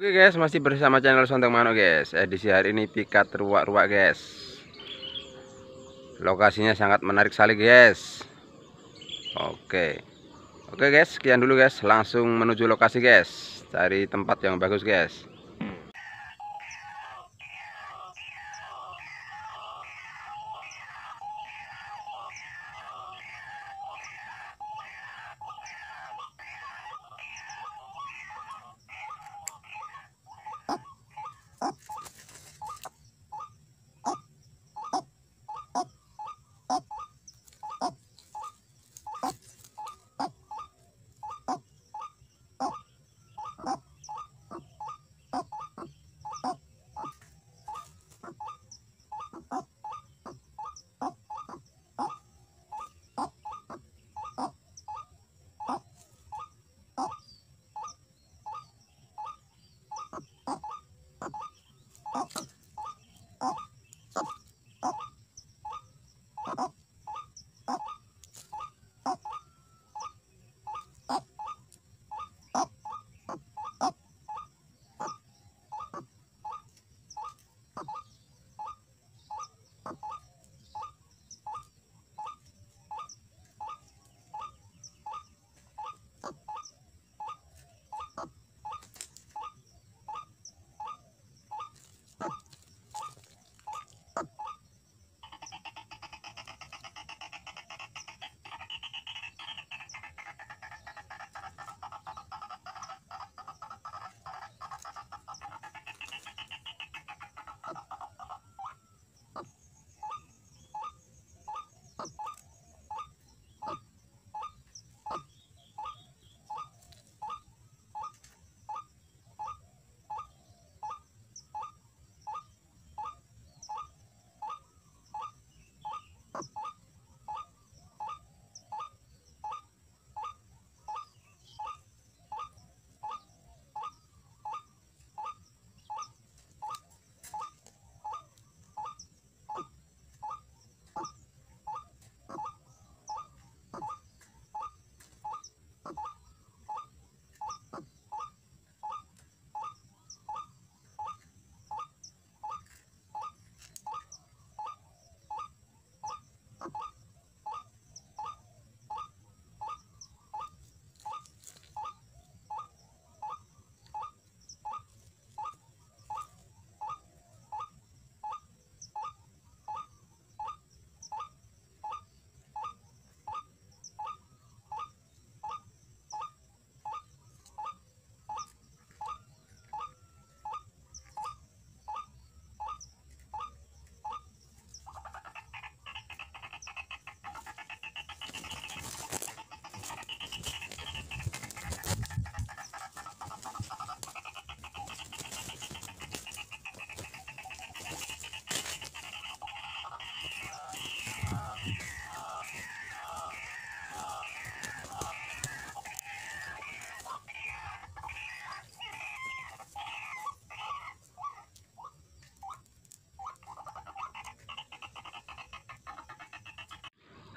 Oke guys, masih bersama channel Sonteng Mano guys. Edisi hari ini pikat ruak-ruak guys. Lokasinya sangat menarik sekali guys. Oke. Oke guys, sekian dulu guys. Langsung menuju lokasi guys. Cari tempat yang bagus guys. あ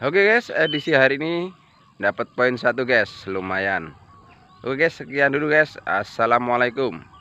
Oke guys, edisi hari ini dapat poin satu guys, lumayan. Oke guys, sekian dulu guys. Assalamualaikum.